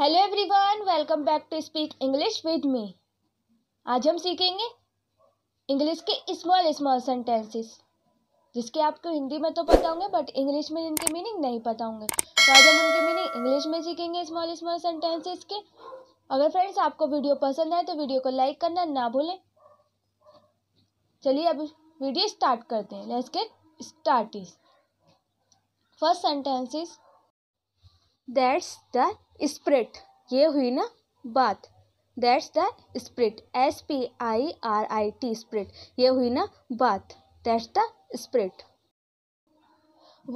Hello everyone welcome back to speak English with me आज हम सीखेंगे इंग्लिश के स्मॉल स्मॉल सेंटेंसेस जिसके आपको हिंदी में तो पता होंगे बट इंग्लिश में इनके मीनिंग नहीं पता होंगे तो आज हम उनके मीनिंग इंग्लिश में सीखेंगे स्मॉल स्मॉल सेंटेंसेस के अगर फ्रेंड्स आपको वीडियो पसंद आए तो वीडियो को लाइक करना ना भूलें चलिए अब वीडियो स्टार्ट करते हैं let's get start is first sentence that's the spirit ये हुई ना बात that's the spirit S P I R I T spirit ये हुई ना बात that's the spirit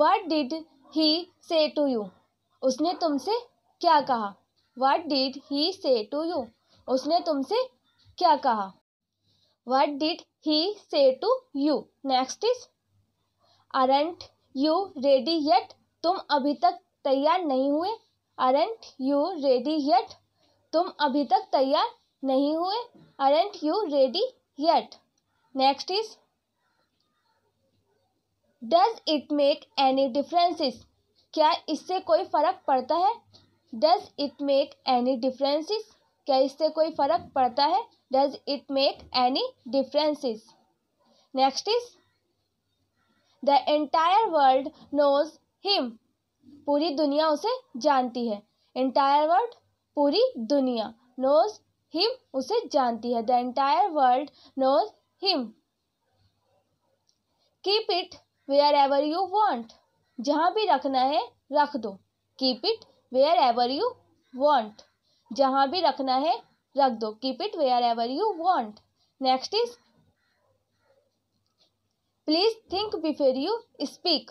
what did he say to you उसने तुमसे क्या कहा what did he say to you उसने तुमसे क्या कहा what did he say to you next is aren't you ready yet तुम अभी तक तैयार नहीं हुए अरेंट यू रेडी येट तुम अभी तक तैयार नहीं हुए aren't you ready yet next is does it make any differences क्या इससे कोई फ़र्क पड़ता है does it make any differences क्या इससे कोई फ़र्क पड़ता है does it make any differences next is the entire world knows him पूरी दुनिया उसे जानती है इंटायर वर्ल्ड पूरी दुनिया नोज हिम उसे जानती है the entire world knows him keep it wherever you want जहाँ भी रखना है रख दो keep it wherever you want जहाँ भी रखना है रख दो keep it wherever you want next is please think before you speak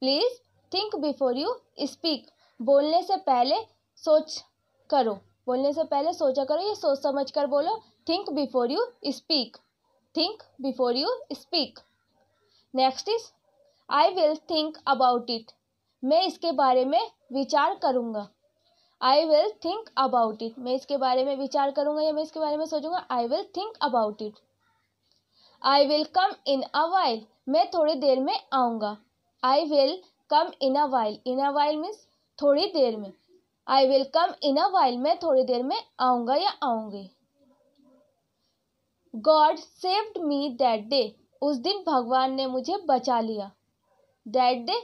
please think before you speak बोलने से पहले सोच करो बोलने से पहले सोचा करो ये सोच समझ कर बोलो think before you speak think before you speak next is I will think about it मैं इसके बारे में विचार करूँगा I will think about it मैं इसके बारे में विचार करूँगा या मैं इसके बारे में सोचूंगा I will think about it I will come in a while मैं थोड़ी देर में आऊँगा I will come in a while in a while means थोड़ी देर में आई will come in a while मैं थोड़ी देर में आऊँगा या आऊँगी God saved me that day उस दिन भगवान ने मुझे बचा लिया दैट डे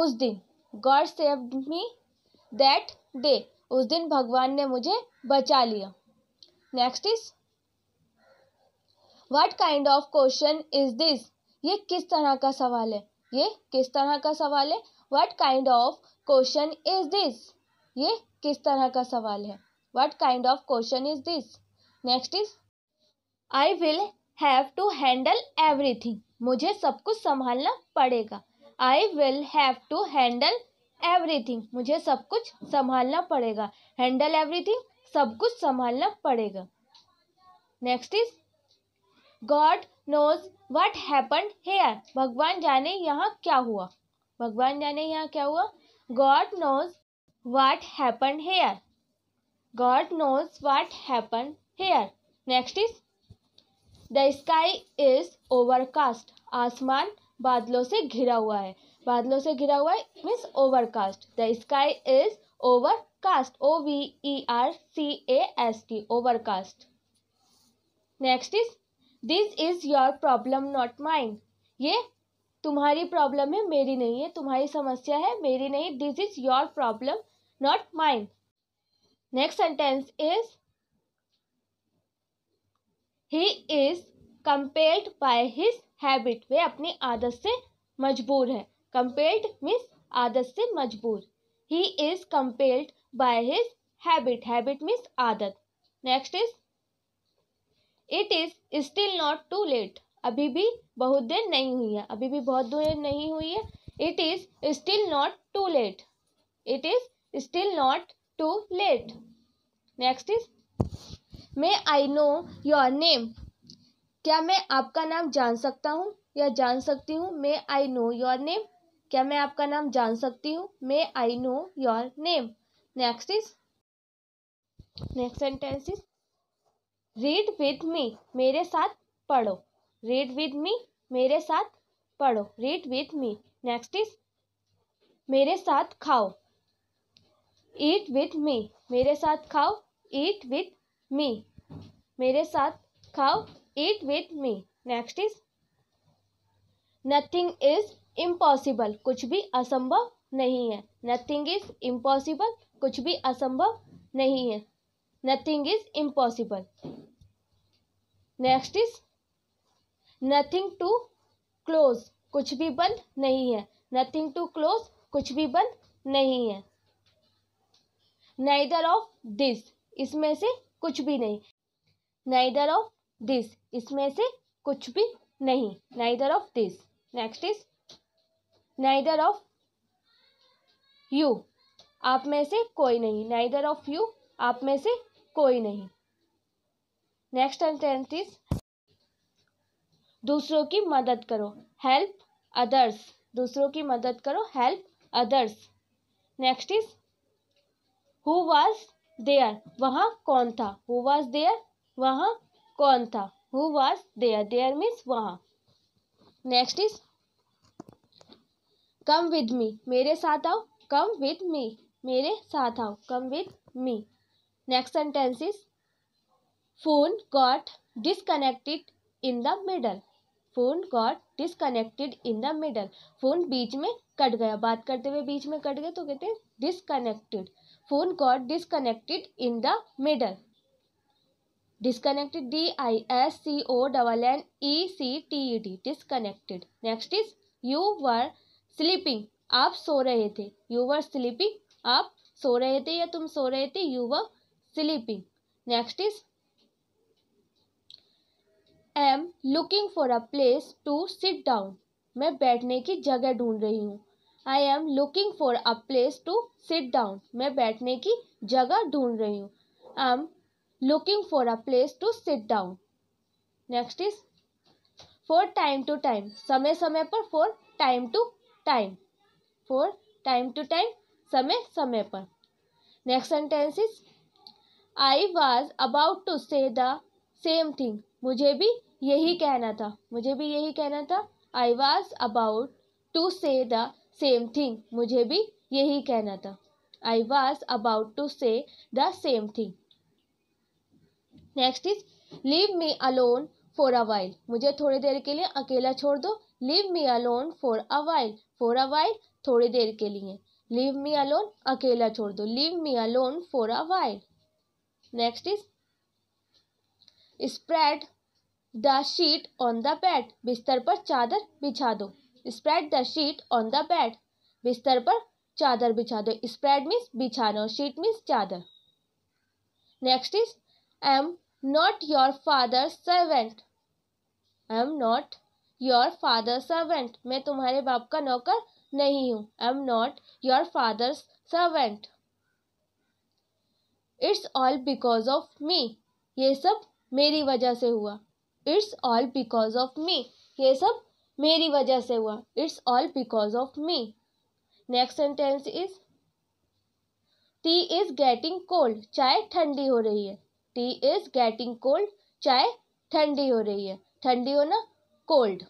उस दिन God saved me that day उस दिन भगवान ने मुझे बचा लिया next is what kind of question is this ये किस तरह का सवाल है ये किस तरह का सवाल है what kind of question is this ये किस तरह का सवाल है what kind of question is this next is I will have to handle everything मुझे सब कुछ संभालना पड़ेगा I will have to handle everything मुझे सब कुछ संभालना पड़ेगा हैंडल एवरीथिंग सब कुछ संभालना पड़ेगा next is God knows what happened here भगवान जाने यहाँ क्या हुआ भगवान जाने यहाँ क्या हुआ God knows what happened here God knows what happened here next is the sky is overcast आसमान बादलों से घिरा हुआ है बादलों से घिरा हुआ है means overcast the sky is overcast O V E R C A S T overcast next is this is your problem not mine ये तुम्हारी प्रॉब्लम है मेरी नहीं है तुम्हारी समस्या है मेरी नहीं this is your problem not mine next sentence is he is compelled by his habit वे अपनी आदत से मजबूर है कंपेल्ड मीन्स आदत से मजबूर he is compelled by his habit habit means आदत next is it is still not too late अभी भी बहुत देर नहीं हुई है अभी भी बहुत देर नहीं हुई है it is still not too late it is still not too late next is may I know your name क्या मैं आपका नाम जान सकता हूँ या जान सकती हूँ may I know your name क्या मैं आपका नाम जान सकती हूँ may I know your name next is next sentence is read with me मेरे साथ पढ़ो रीड विद मी मेरे साथ पढ़ो read with me next is मेरे साथ खाओ ईट विद मी मेरे साथ खाओ ईट विद मी मेरे साथ खाओ eat with me next is nothing is impossible कुछ भी असंभव नहीं है नथिंग इज इम्पॉसिबल कुछ भी असंभव नहीं है nothing is impossible next is nothing to close कुछ भी बंद नहीं है नथिंग टू क्लोज कुछ भी बंद नहीं है नाइदर ऑफ दिस इसमें से कुछ भी नहीं नाइदर ऑफ दिस इसमें से कुछ भी नहीं neither of this next is neither of you आप में से कोई नहीं नाइदर ऑफ यू आप में से कोई नहीं नेक्स्ट सेंटेंस इज दूसरों की मदद करो हेल्प अदर्स दूसरों की मदद करो help others next is who was there वहाँ कौन था हु वाज देयर वहाँ कौन था who was there there means वहाँ next is come with me मेरे साथ आओ कम विद मी मेरे साथ आओ come with me next sentence is phone got disconnected in the middle phone got disconnected in the middle phone बीच में cut गया बात करते हुए बीच में कट गए तो कहते हैं disconnected phone got disconnected in the middle disconnected D I S C O double N E C T E D disconnected next is you were sleeping आप सो रहे थे यू वर स्लीपिंग आप सो रहे थे या तुम सो रहे थे you were sleeping next is am looking for a place to sit down मैं बैठने की जगह ढूंढ रही हूँ I am looking for a place to sit down मैं बैठने की जगह ढूंढ रही हूँ I am looking for a place to sit down next is for time to time समय समय पर for time to time for time to time समय समय पर next sentence is I was about to say the same thing मुझे भी यही कहना था मुझे भी यही कहना था I was about to say the same thing मुझे भी यही कहना था I was about to say the same thing next is leave me alone for a while मुझे थोड़ी देर के लिए अकेला छोड़ दो leave me alone for a while for a while थोड़ी देर के लिए लीव मी अलोन अकेला छोड़ दो leave me alone for a while next is spread the sheet on the bed बिस्तर पर चादर बिछा दो spread the sheet on the bed बिस्तर पर चादर बिछा दो स्प्रेड मीन्स बिछाना और शीट मीन्स चादर next is I am not your father servant I am not your father servant मैं तुम्हारे बाप का नौकर नहीं हूँ I am not your father servant it's all because of me ये सब मेरी वजह से हुआ it's all because of me ये सब मेरी वजह से हुआ it's all because of me next sentence is tea is getting cold चाय ठंडी हो रही है टी इज़ गेटिंग कोल्ड चाय ठंडी हो रही है ठंडी होना कोल्ड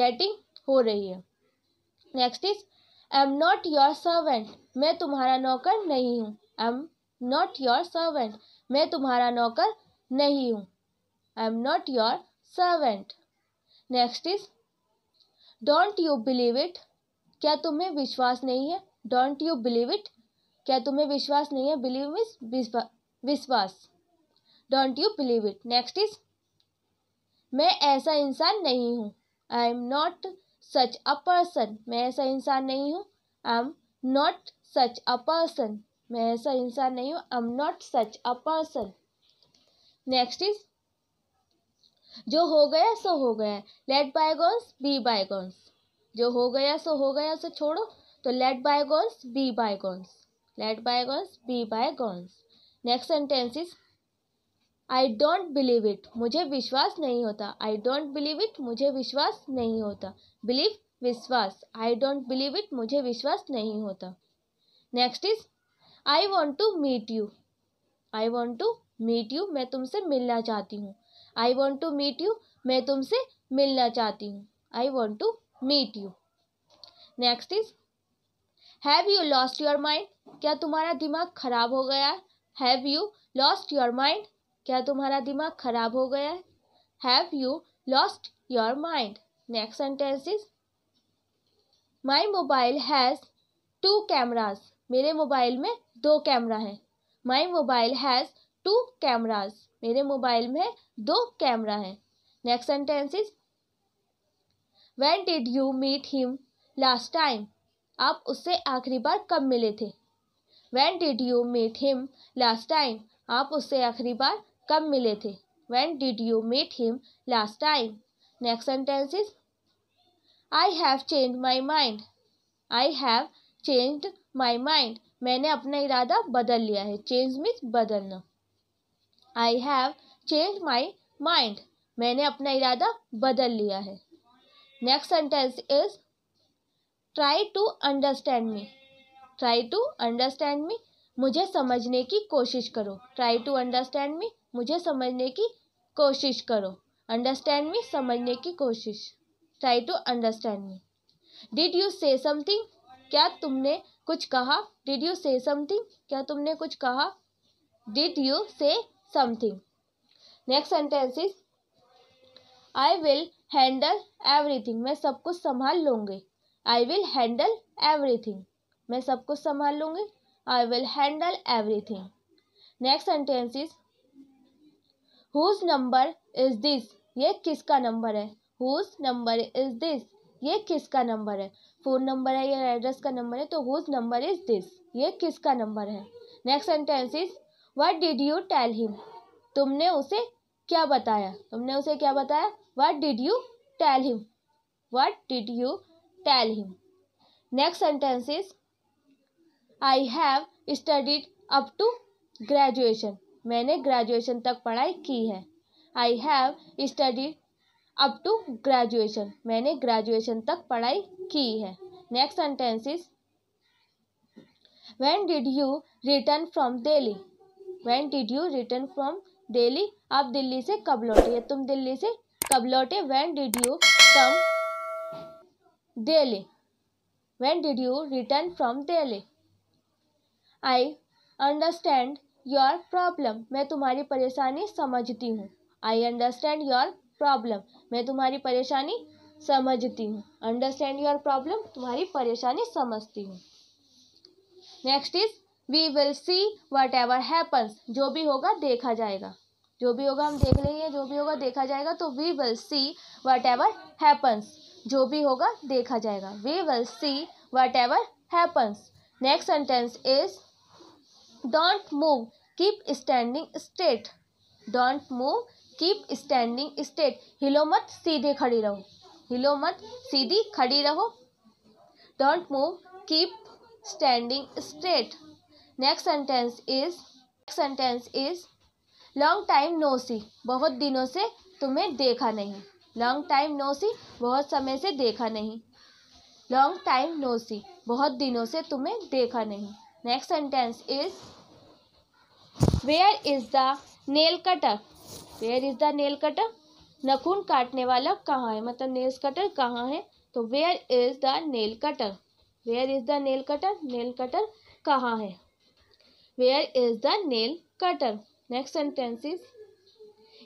गेटिंग हो रही है next is I am not your servant मैं तुम्हारा नौकर नहीं हूँ I am not your servant मैं तुम्हारा नौकर नहीं हूँ I am not your servant next is don't you believe it क्या तुम्हें विश्वास नहीं है डोंट यू बिलीव इट क्या तुम्हें विश्वास नहीं है बिलीव मीन्स विश्वास don't you believe it next is मैं ऐसा इंसान नहीं हूँ I am not such a person मैं ऐसा इंसान नहीं हूँ I am not such a person मैं ऐसा इंसान नहीं हूँ I am not such a person next is जो हो गया सो हो गया लेट बायगॉन्स बी बायगॉन्स जो हो गया सो हो गया उसे छोड़ो तो let bygones be bygones let bygones be bygones next sentence is I don't believe it मुझे विश्वास नहीं होता आई डोंट बिलीव इट मुझे विश्वास नहीं होता बिलीव विश्वास आई डोंट बिलीव इट मुझे विश्वास नहीं होता next is I want to meet you I want to meet you मैं तुमसे मिलना चाहती हूँ I want to meet you मैं तुमसे मिलना चाहती हूँ I want to meet you next is have you lost your mind क्या तुम्हारा दिमाग खराब हो गया have you lost your mind क्या तुम्हारा दिमाग खराब हो गया have you lost your mind next sentence is my mobile has two cameras मेरे मोबाइल में दो कैमरा है my mobile has two cameras मेरे मोबाइल में दो कैमरा है next sentence is when did you meet him last time आप उससे आखिरी बार कब मिले थे when did you meet him last time आप उससे आखिरी बार कब मिले थे when did you meet him last time next sentence is I have change my mind I have changed my mind मैंने अपना इरादा बदल लिया है चेंज मीन्स बदलना I have change my mind मैंने अपना इरादा बदल लिया है next sentence is try to understand me try to understand me मुझे समझने की कोशिश करो ट्राई टू अंडरस्टैंड मी मुझे समझने की कोशिश करो अंडरस्टैंड मी समझने की कोशिश try to understand me did you say something क्या तुमने कुछ कहा डिड यू से समथिंग क्या तुमने कुछ कहा did you say something next sentence is I will handle everything मैं सब कुछ संभाल लूँगी आई विल हैंडल एवरीथिंग मैं सब कुछ संभाल लूँगी I will handle everything next sentence is whose number is this ये किसका नंबर है हुज नंबर इज दिस ये किसका नंबर है फ़ोन नंबर है या एड्रेस का नंबर है तो हुज नंबर इज़ दिस ये किसका नंबर है next sentence is what did you tell him तुमने उसे क्या बताया तुमने उसे क्या बताया what did you tell him what did you tell him next sentence is I have studied up to graduation मैंने ग्रेजुएशन तक पढ़ाई की है I have studied up to graduation मैंने ग्रेजुएशन तक पढ़ाई की है next sentence is when did you return from Delhi when did you return from Delhi आप दिल्ली से कब लौटे तुम दिल्ली से कब लौटे when did you come Delhi when did you return from Delhi I understand your problem मैं तुम्हारी परेशानी समझती हूँ आई अंडरस्टैंड योर प्रॉब्लम मैं तुम्हारी परेशानी समझती हूँ अंडरस्टैंड योर प्रॉब्लम तुम्हारी परेशानी समझती हूँ next is we will see whatever happens जो भी होगा देखा जाएगा जो भी होगा हम देख लेंगे जो भी होगा देखा जाएगा तो we will see whatever happens जो भी होगा देखा जाएगा we will see whatever happens next sentence is don't move keep standing straight don't move keep standing straight हिलो मत सीधे खड़ी रहो हिलो मत सीधी खड़ी रहो don't move keep standing straight next sentence is sentence is long time no see बहुत दिनों से तुम्हें देखा नहीं लॉन्ग टाइम नो सी बहुत समय से देखा नहीं लॉन्ग टाइम नो सी बहुत दिनों से तुम्हें देखा नहीं next sentence is where is the nail cutter where is the nail cutter नखून काटने वाला कहाँ है मतलब नेल्स कटर कहाँ है तो where is the nail cutter where is the nail cutter nail cutter कहाँ है where is the nail cutter next sentence is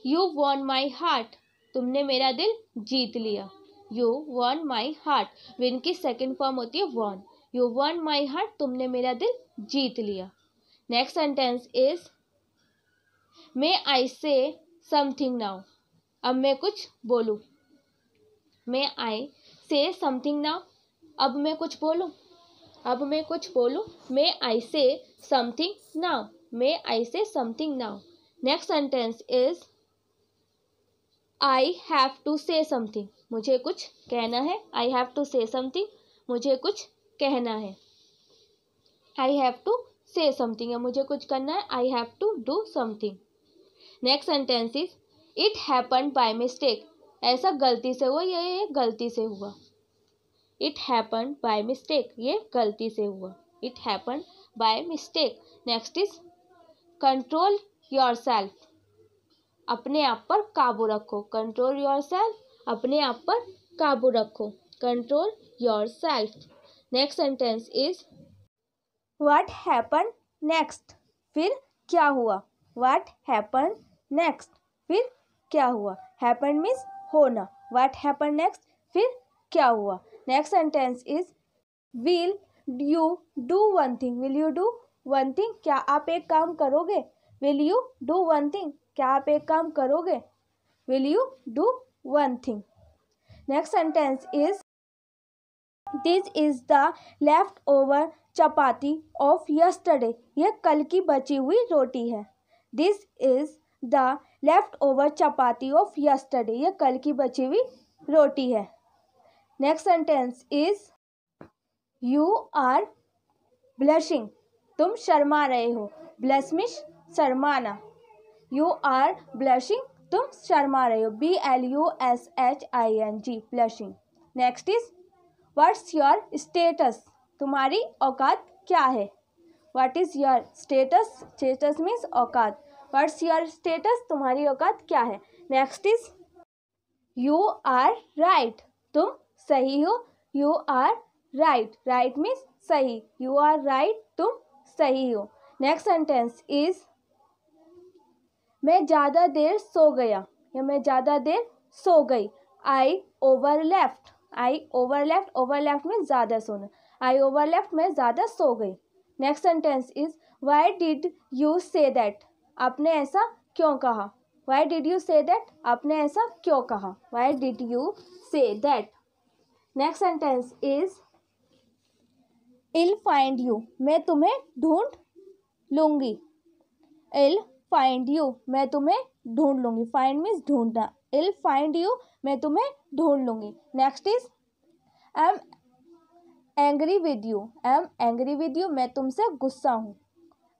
you won my heart तुमने मेरा दिल जीत लिया you won my heart win की सेकेंड फॉर्म होती है won you won my heart तुमने मेरा दिल जीत लिया next sentence is may I say something now अब मैं कुछ बोलूँ मैं आई से समथिंग नाउ अब मैं कुछ बोलूँ अब मैं कुछ बोलूँ मैं आई से समथिंग नाउ मैं I say something now next sentence is I have to say something मुझे कुछ कहना है I have to say something मुझे कुछ कहना है I have to say something है मुझे कुछ करना है I have to do something next sentence is it happen by mistake ऐसा गलती से हुआ या ये गलती से हुआ इट हैपन बाय मिस्टेक ये गलती से हुआ it happen by mistake next is control yourself अपने आप पर काबू रखो कंट्रोल योर सेल्फ अपने आप पर काबू रखो control yourself next sentence is what happen next फिर क्या हुआ वाट हैपन नेक्स्ट फिर क्या हुआ हैपन मीन्स होना वाट हैपन नेक्स्ट फिर क्या हुआ next sentence is will you do one thing will you do one thing क्या आप एक काम करोगे will you do one thing क्या आप एक काम करोगे will you do one thing next sentence is this is the left over chapati of yesterday यह कल की बची हुई रोटी है this is the left over chapati of yesterday ये कल की बची हुई रोटी है next sentence is you are blushing तुम शर्मा रहे हो ब्लसमिश शर्माना यू आर ब्लशिंग तुम शर्मा रहे हो B L U S H I N G blushing next is what's your status तुम्हारी औकात क्या है what is your status status means औकात वट्स योर स्टेटस तुम्हारी औकात क्या है next is you are right तुम सही हो you are right right means सही यू आर राइट तुम सही हो नेक्स्ट सेंटेंस इज मैं ज़्यादा देर सो गया या मैं ज़्यादा देर सो गई I overslept I overslept overslept means ज़्यादा सोना आई ओवर लेफ्ट में ज़्यादा सो गई next sentence is why did you say that आपने ऐसा क्यों कहा why did you say that आपने ऐसा क्यों कहा why did you say that next sentence is I'll find you मैं तुम्हें ढूंढ लूंगी इल फाइंड यू मैं तुम्हें ढूंढ लूँगी फाइंड मीन्स ढूंढना इल फाइंड यू मैं तुम्हें ढूंढ लूँगी next is I am angry with you I am angry with you मैं तुमसे गुस्सा हूँ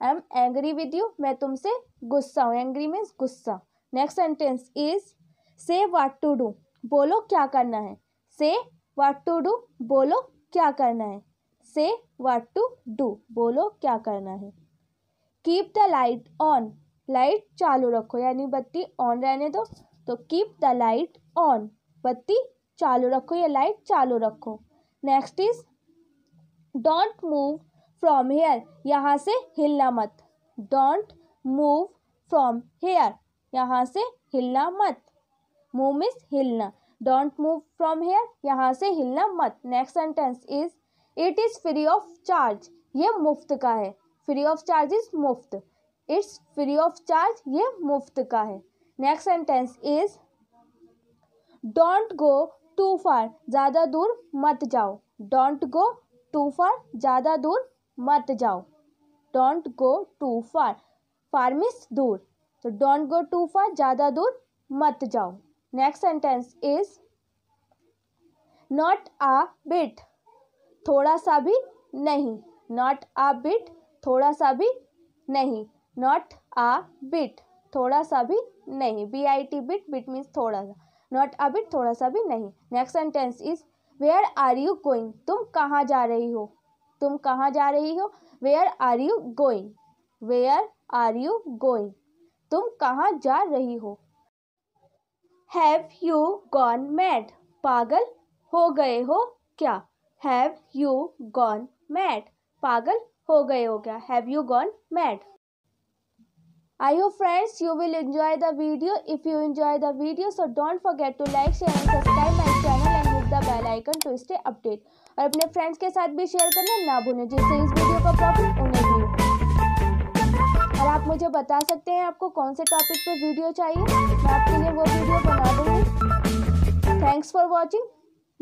I am angry with you मैं तुमसे गुस्सा हूँ एंग्री मीन्स गुस्सा next sentence is say what to do बोलो क्या करना है से वाट टू डू बोलो क्या करना है से वाट टू डू बोलो क्या करना है keep the light on light चालू रखो यानी बत्ती ऑन रहने दो तो कीप द लाइट ऑन बत्ती चालू रखो या लाइट चालू रखो next is don't move from here यहाँ से हिलना मत डोंट मूव फ्रॉम हेयर यहाँ से हिलना मत मूव मिस हिलना डोंट मूव फ्रॉम हेयर यहाँ से हिलना मत next sentence is it is free of charge ये मुफ्त का है फ्री ऑफ चार्ज इज मुफ्त इट्स फ्री ऑफ चार्ज ये मुफ्त का है next sentence is don't go too far ज़्यादा दूर मत जाओ डोंट गो टू फार ज़्यादा दूर मत जाओ don't go too far far means दूर तो डोंट गो टू फार ज़्यादा दूर मत जाओ next sentence is not a bit थोड़ा सा भी नहीं नॉट आ बिट थोड़ा सा भी नहीं नॉट आ बिट थोड़ा सा भी नहीं B I T bit bit means थोड़ा सा नॉट अ बिट थोड़ा सा भी नहीं next sentence is where are you going तुम कहाँ जा रही हो तुम कहाँ जा रही हो where are you going where are you going तुम कहाँ जा रही हो हैव यू गॉन मैड पागल हो गए हो क्या हैव यू गॉन मैड पागल हो गए हो क्या have you gone mad I hope friends you will enjoy the video. If you enjoy the video, so don't forget to like, share and subscribe my channel and hit the bell icon to stay updated. और अपने friends के साथ भी share करना ना भूलें जिससे इस वीडियो का प्रॉफिट उन्हें भी और आप मुझे बता सकते हैं आपको कौन से टॉपिक पे वीडियो चाहिए मैं आपके लिए वो वीडियो बना दूँगी thanks for watching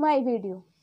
my video